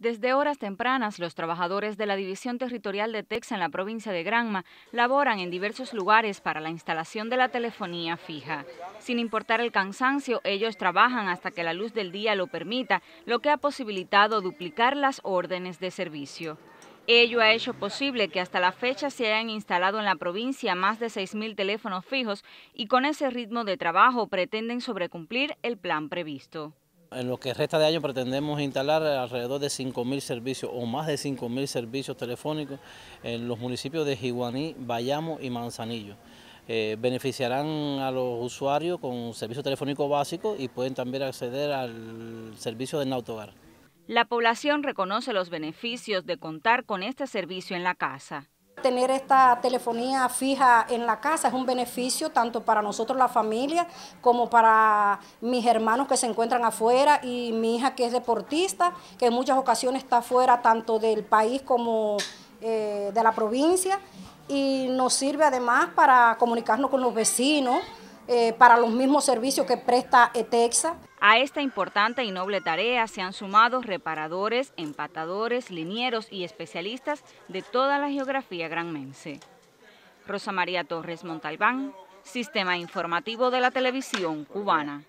Desde horas tempranas, los trabajadores de la División Territorial de Texas en la provincia de Granma laboran en diversos lugares para la instalación de la telefonía fija. Sin importar el cansancio, ellos trabajan hasta que la luz del día lo permita, lo que ha posibilitado duplicar las órdenes de servicio. Ello ha hecho posible que hasta la fecha se hayan instalado en la provincia más de 6.000 teléfonos fijos y con ese ritmo de trabajo pretenden sobrecumplir el plan previsto. En lo que resta de año pretendemos instalar alrededor de 5.000 servicios o más de 5.000 servicios telefónicos en los municipios de Jiguaní, Bayamo y Manzanillo. Eh, beneficiarán a los usuarios con servicio telefónico básico y pueden también acceder al servicio de Nautogar. La población reconoce los beneficios de contar con este servicio en la casa. Tener esta telefonía fija en la casa es un beneficio tanto para nosotros la familia como para mis hermanos que se encuentran afuera y mi hija que es deportista, que en muchas ocasiones está afuera tanto del país como eh, de la provincia y nos sirve además para comunicarnos con los vecinos. Eh, para los mismos servicios que presta ETEXA. Eh, A esta importante y noble tarea se han sumado reparadores, empatadores, linieros y especialistas de toda la geografía granmense. Rosa María Torres Montalbán, Sistema Informativo de la Televisión Cubana.